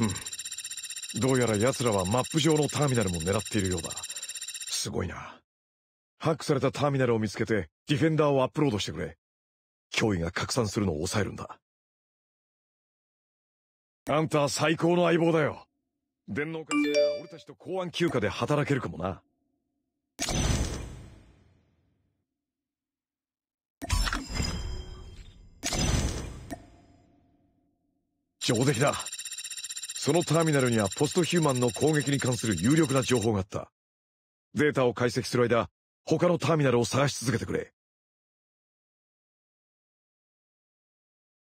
うんどうやら奴らはマップ上のターミナルも狙っているようだすごいなハックされたターミナルを見つけてディフェンダーをアップロードしてくれ脅威が拡散するのを抑えるんだあんたは最高の相棒だよ電脳活すり俺たちと公安休暇で働けるかもな上出来だそのターミナルにはポストヒューマンの攻撃に関する有力な情報があった。データを解析する間、他のターミナルを探し続けてくれ。